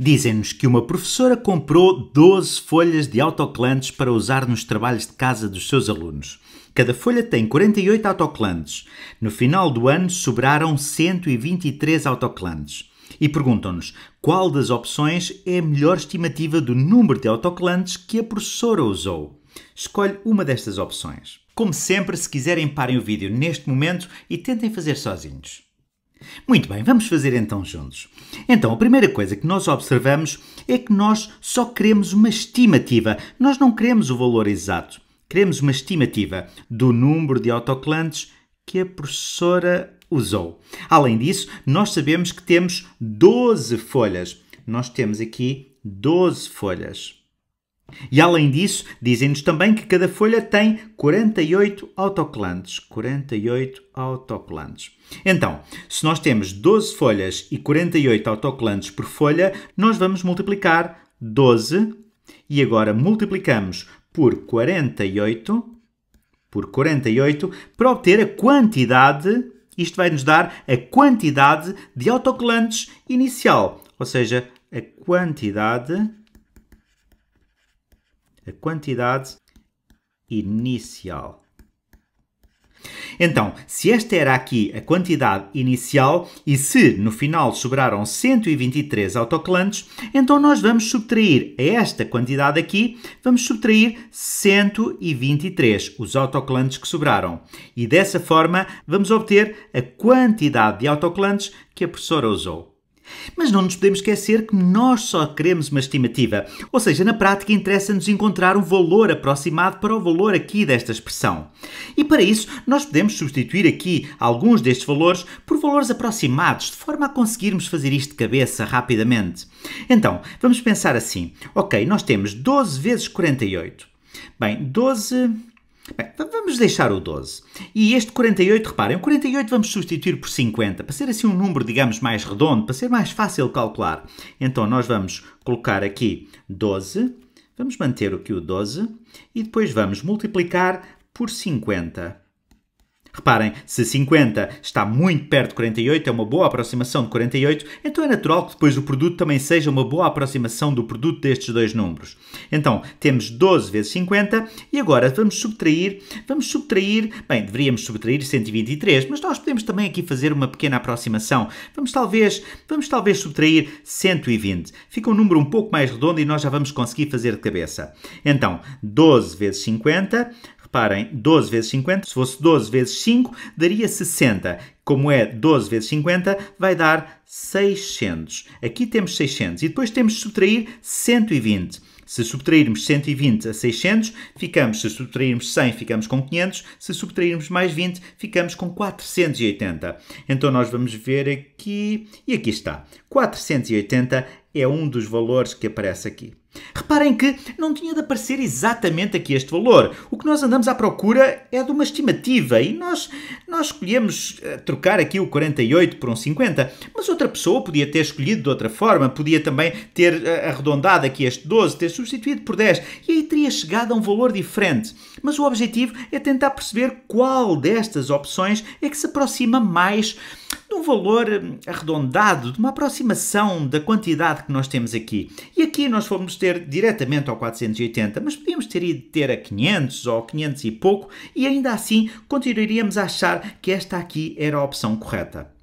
Dizem-nos que uma professora comprou 12 folhas de autoclantes para usar nos trabalhos de casa dos seus alunos. Cada folha tem 48 autoclantes. No final do ano sobraram 123 autoclantes. E perguntam-nos qual das opções é a melhor estimativa do número de autoclantes que a professora usou. Escolhe uma destas opções. Como sempre, se quiserem parem o vídeo neste momento e tentem fazer sozinhos. Muito bem, vamos fazer então juntos. Então, a primeira coisa que nós observamos é que nós só queremos uma estimativa, nós não queremos o valor exato. Queremos uma estimativa do número de autoclantes que a professora usou. Além disso, nós sabemos que temos 12 folhas. Nós temos aqui 12 folhas. E além disso, dizem-nos também que cada folha tem 48 autocolantes. 48 autocolantes. Então, se nós temos 12 folhas e 48 autocolantes por folha, nós vamos multiplicar 12 e agora multiplicamos por 48 por 48 para obter a quantidade, isto vai nos dar a quantidade de autocolantes inicial, ou seja, a quantidade a quantidade inicial. Então, se esta era aqui a quantidade inicial e se no final sobraram 123 autocolantes, então nós vamos subtrair a esta quantidade aqui, vamos subtrair 123, os autocolantes que sobraram. E dessa forma vamos obter a quantidade de autocolantes que a professora usou. Mas não nos podemos esquecer que nós só queremos uma estimativa, ou seja, na prática interessa-nos encontrar um valor aproximado para o valor aqui desta expressão. E para isso, nós podemos substituir aqui alguns destes valores por valores aproximados, de forma a conseguirmos fazer isto de cabeça rapidamente. Então, vamos pensar assim: ok, nós temos 12 vezes 48. Bem, 12 Bem, vamos deixar o 12. E este 48, reparem, o 48 vamos substituir por 50, para ser assim um número, digamos, mais redondo, para ser mais fácil calcular. Então nós vamos colocar aqui 12, vamos manter aqui o 12, e depois vamos multiplicar por 50. Reparem, se 50 está muito perto de 48, é uma boa aproximação de 48, então é natural que depois o produto também seja uma boa aproximação do produto destes dois números. Então, temos 12 vezes 50 e agora vamos subtrair, vamos subtrair, bem, deveríamos subtrair 123, mas nós podemos também aqui fazer uma pequena aproximação. Vamos talvez, vamos talvez subtrair 120. Fica um número um pouco mais redondo e nós já vamos conseguir fazer de cabeça. Então, 12 vezes 50 Reparem, 12 vezes 50, se fosse 12 vezes 5, daria 60. Como é 12 vezes 50, vai dar 600. Aqui temos 600 e depois temos de subtrair 120. Se subtrairmos 120 a 600, ficamos, se subtrairmos 100, ficamos com 500, se subtrairmos mais 20, ficamos com 480. Então nós vamos ver aqui, e aqui está. 480 é um dos valores que aparece aqui. Reparem que não tinha de aparecer exatamente aqui este valor. O que nós andamos à procura é de uma estimativa e nós, nós escolhemos eh, trocar aqui o 48 por um 50, mas outra pessoa podia ter escolhido de outra forma, podia também ter eh, arredondado aqui este 12, ter substituído por 10 e aí teria chegado a um valor diferente. Mas o objetivo é tentar perceber qual destas opções é que se aproxima mais um valor hum, arredondado, de uma aproximação da quantidade que nós temos aqui. E aqui nós fomos ter diretamente ao 480, mas podíamos ter ido ter a 500 ou 500 e pouco, e ainda assim continuaríamos a achar que esta aqui era a opção correta.